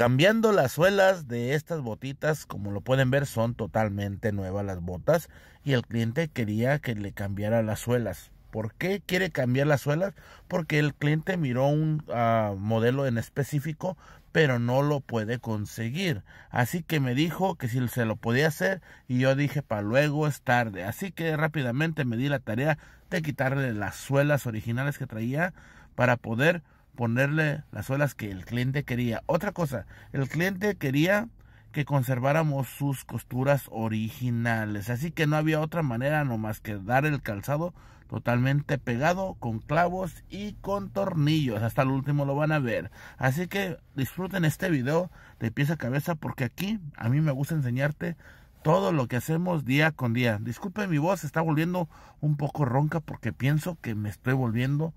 Cambiando las suelas de estas botitas, como lo pueden ver, son totalmente nuevas las botas y el cliente quería que le cambiara las suelas. ¿Por qué quiere cambiar las suelas? Porque el cliente miró un ah, modelo en específico, pero no lo puede conseguir. Así que me dijo que si se lo podía hacer y yo dije para luego es tarde. Así que rápidamente me di la tarea de quitarle las suelas originales que traía para poder ponerle las suelas que el cliente quería. Otra cosa, el cliente quería que conserváramos sus costuras originales, así que no había otra manera nomás que dar el calzado totalmente pegado con clavos y con tornillos, hasta el último lo van a ver. Así que disfruten este video de pieza a cabeza porque aquí a mí me gusta enseñarte todo lo que hacemos día con día. Disculpe mi voz, está volviendo un poco ronca porque pienso que me estoy volviendo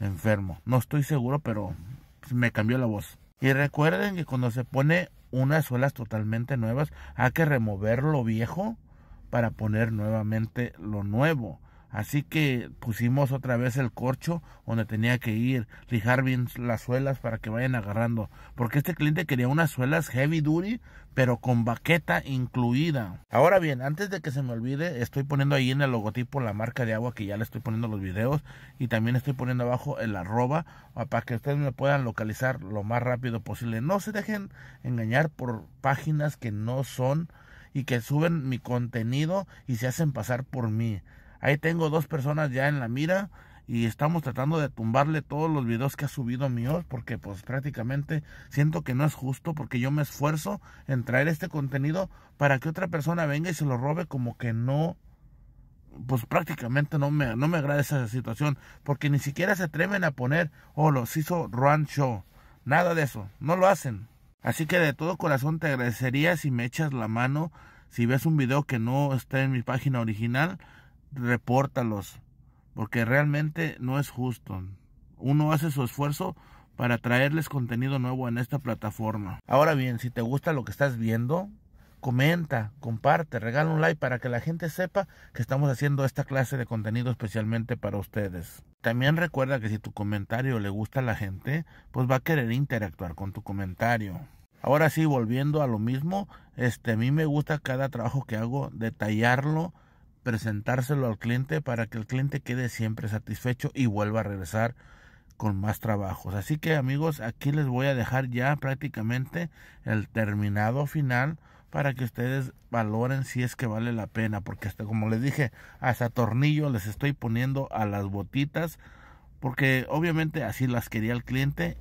enfermo. No estoy seguro, pero me cambió la voz. Y recuerden que cuando se pone unas suelas totalmente nuevas, hay que remover lo viejo para poner nuevamente lo nuevo. Así que pusimos otra vez el corcho donde tenía que ir, lijar bien las suelas para que vayan agarrando. Porque este cliente quería unas suelas heavy duty, pero con baqueta incluida. Ahora bien, antes de que se me olvide, estoy poniendo ahí en el logotipo la marca de agua que ya le estoy poniendo los videos. Y también estoy poniendo abajo el arroba ah, para que ustedes me puedan localizar lo más rápido posible. No se dejen engañar por páginas que no son y que suben mi contenido y se hacen pasar por mí. Ahí tengo dos personas ya en la mira y estamos tratando de tumbarle todos los videos que ha subido mío porque pues prácticamente siento que no es justo porque yo me esfuerzo en traer este contenido para que otra persona venga y se lo robe como que no pues prácticamente no me, no me agrada esa situación porque ni siquiera se atreven a poner o oh, los hizo Ruan Show nada de eso no lo hacen así que de todo corazón te agradecería si me echas la mano si ves un video que no está en mi página original repórtalos, porque realmente no es justo. Uno hace su esfuerzo para traerles contenido nuevo en esta plataforma. Ahora bien, si te gusta lo que estás viendo, comenta, comparte, regala un like para que la gente sepa que estamos haciendo esta clase de contenido especialmente para ustedes. También recuerda que si tu comentario le gusta a la gente, pues va a querer interactuar con tu comentario. Ahora sí, volviendo a lo mismo, este a mí me gusta cada trabajo que hago detallarlo presentárselo al cliente para que el cliente quede siempre satisfecho y vuelva a regresar con más trabajos. Así que amigos, aquí les voy a dejar ya prácticamente el terminado final para que ustedes valoren si es que vale la pena, porque hasta como les dije, hasta tornillo les estoy poniendo a las botitas, porque obviamente así las quería el cliente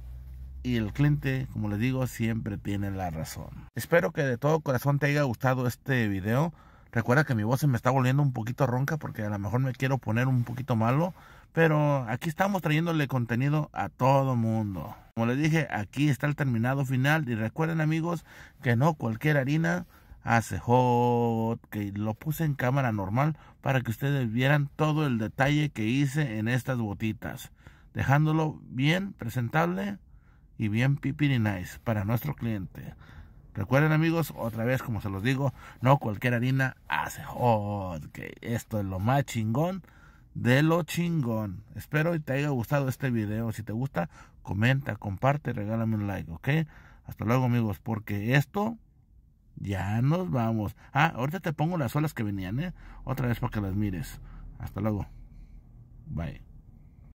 y el cliente, como les digo, siempre tiene la razón. Espero que de todo corazón te haya gustado este video. Recuerda que mi voz se me está volviendo un poquito ronca porque a lo mejor me quiero poner un poquito malo, pero aquí estamos trayéndole contenido a todo mundo. Como les dije, aquí está el terminado final y recuerden amigos que no cualquier harina hace hot que lo puse en cámara normal para que ustedes vieran todo el detalle que hice en estas botitas, dejándolo bien presentable y bien nice para nuestro cliente. Recuerden amigos, otra vez como se los digo, no cualquier harina hace hot oh, Esto es lo más chingón de lo chingón. Espero te haya gustado este video. Si te gusta, comenta, comparte, regálame un like, ¿ok? Hasta luego amigos, porque esto ya nos vamos. Ah, ahorita te pongo las olas que venían, ¿eh? Otra vez para que las mires. Hasta luego. Bye.